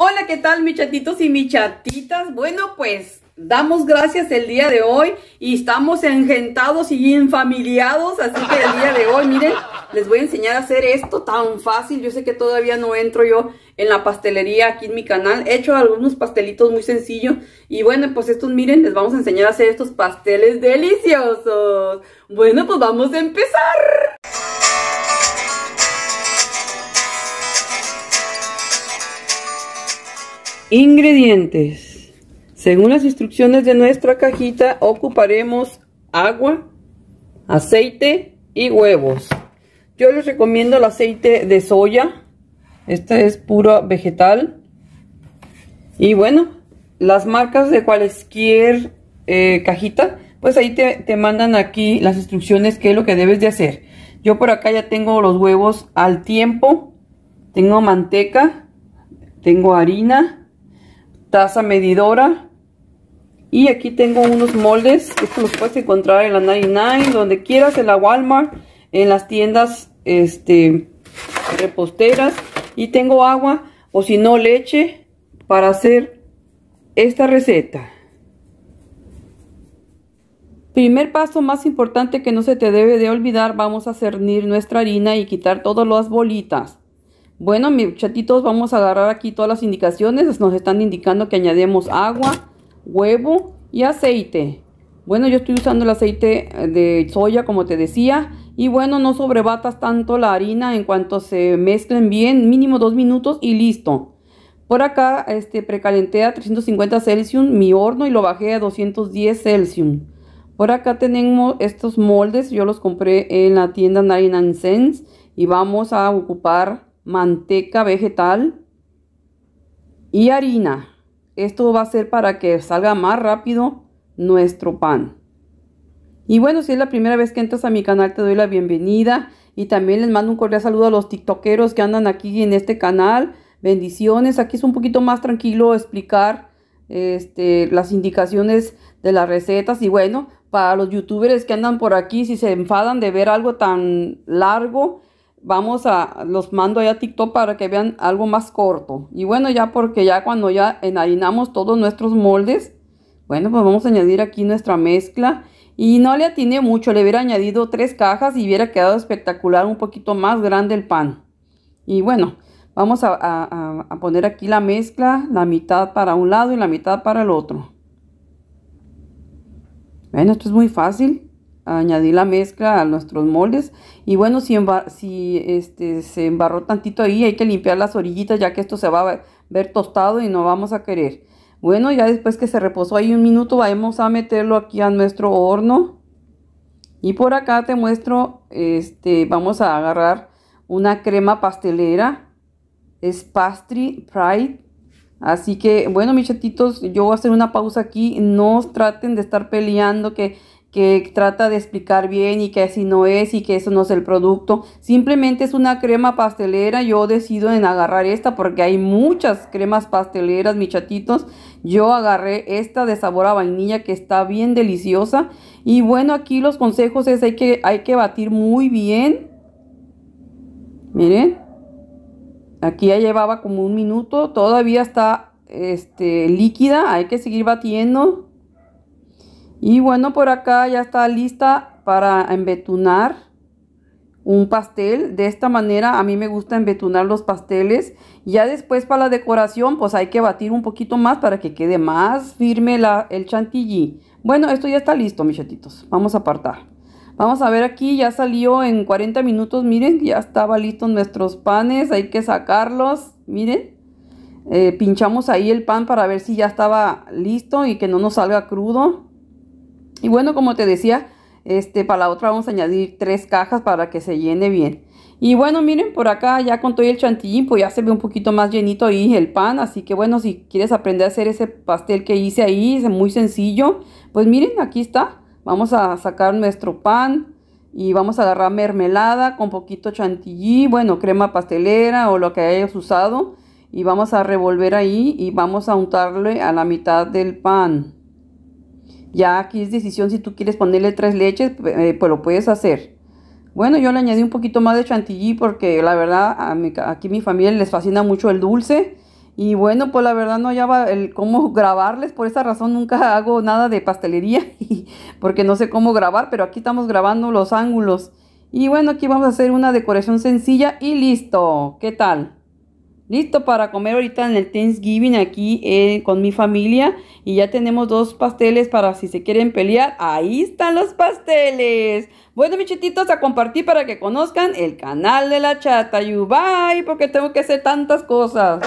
Hola, ¿qué tal mis chatitos y mis chatitas? Bueno, pues damos gracias el día de hoy y estamos engentados y infamiliados, así que el día de hoy, miren, les voy a enseñar a hacer esto tan fácil. Yo sé que todavía no entro yo en la pastelería aquí en mi canal. He hecho algunos pastelitos muy sencillos. Y bueno, pues estos, miren, les vamos a enseñar a hacer estos pasteles deliciosos. Bueno, pues vamos a empezar. Ingredientes. Según las instrucciones de nuestra cajita, ocuparemos agua, aceite y huevos. Yo les recomiendo el aceite de soya. Este es puro vegetal. Y bueno, las marcas de cualquier eh, cajita, pues ahí te, te mandan aquí las instrucciones qué es lo que debes de hacer. Yo por acá ya tengo los huevos al tiempo. Tengo manteca. Tengo harina taza medidora. Y aquí tengo unos moldes. Estos los puedes encontrar en la 99, donde quieras, en la Walmart, en las tiendas este, reposteras. Y tengo agua o si no leche para hacer esta receta. Primer paso más importante que no se te debe de olvidar, vamos a cernir nuestra harina y quitar todas las bolitas. Bueno, mis chatitos, vamos a agarrar aquí todas las indicaciones. Nos están indicando que añadimos agua, huevo y aceite. Bueno, yo estoy usando el aceite eh, de soya, como te decía. Y bueno, no sobrebatas tanto la harina en cuanto se mezclen bien. Mínimo dos minutos y listo. Por acá este, precalenté a 350 Celsius mi horno y lo bajé a 210 Celsius. Por acá tenemos estos moldes. Yo los compré en la tienda Nine Sense. Y vamos a ocupar manteca vegetal y harina. Esto va a ser para que salga más rápido nuestro pan. Y bueno, si es la primera vez que entras a mi canal, te doy la bienvenida. Y también les mando un cordial saludo a los tiktokeros que andan aquí en este canal. Bendiciones. Aquí es un poquito más tranquilo explicar este, las indicaciones de las recetas. Y bueno, para los youtubers que andan por aquí, si se enfadan de ver algo tan largo, vamos a, los mando ya a TikTok para que vean algo más corto. Y bueno, ya porque ya cuando ya enharinamos todos nuestros moldes, bueno, pues vamos a añadir aquí nuestra mezcla. Y no le atiné mucho, le hubiera añadido tres cajas y hubiera quedado espectacular, un poquito más grande el pan. Y bueno, vamos a, a poner aquí la mezcla, la mitad para un lado y la mitad para el otro. Bueno, esto es muy fácil añadir la mezcla a nuestros moldes y bueno si, si este, se embarró tantito ahí hay que limpiar las orillitas ya que esto se va a ver tostado y no vamos a querer bueno ya después que se reposó ahí un minuto vamos a meterlo aquí a nuestro horno y por acá te muestro este vamos a agarrar una crema pastelera es pastry pride Así que, bueno, mis chatitos, yo voy a hacer una pausa aquí. No traten de estar peleando que que trata de explicar bien y que así no es y que eso no es el producto. Simplemente es una crema pastelera. Yo decido en agarrar esta porque hay muchas cremas pasteleras, mis chatitos. Yo agarré esta de sabor a vainilla que está bien deliciosa. Y bueno, aquí los consejos es hay que, hay que batir muy bien. Miren. Aquí ya llevaba como un minuto. Todavía está este, líquida. Hay que seguir batiendo. Y bueno, por acá ya está lista para embetunar un pastel. De esta manera a mí me gusta embetunar los pasteles. Ya después para la decoración, pues hay que batir un poquito más para que quede más firme la, el chantilly. Bueno, esto ya está listo, mis chatitos. Vamos a apartar. Vamos a ver aquí, ya salió en 40 minutos. Miren, ya estaba listos nuestros panes. Hay que sacarlos. Miren. Eh, pinchamos ahí el pan para ver si ya estaba listo y que no nos salga crudo. Y bueno, como te decía, este, para la otra vamos a añadir tres cajas para que se llene bien. Y bueno, miren, por acá ya con todo el chantilly, pues ya se ve un poquito más llenito ahí el pan. Así que bueno, si quieres aprender a hacer ese pastel que hice ahí, es muy sencillo. Pues miren, aquí está. Vamos a sacar nuestro pan y vamos a agarrar mermelada con poquito chantilly, bueno, crema pastelera o lo que hayas usado. Y vamos a revolver ahí y vamos a untarle a la mitad del pan. Ya aquí es decisión si tú quieres ponerle tres leches, eh, pues lo puedes hacer. Bueno, yo le añadí un poquito más de chantilly porque la verdad aquí mi familia les fascina mucho el dulce. Y bueno, pues la verdad no hallaba el cómo grabarles, por esa razón nunca hago nada de pastelería, porque no sé cómo grabar, pero aquí estamos grabando los ángulos. Y bueno, aquí vamos a hacer una decoración sencilla y listo. ¿Qué tal? listo para comer ahorita en el Thanksgiving aquí eh, con mi familia. Y ya tenemos dos pasteles para si se quieren pelear. Ahí están los pasteles. Bueno, mis chititos, a compartir para que conozcan el canal de la chata. Bye, porque tengo que hacer tantas cosas.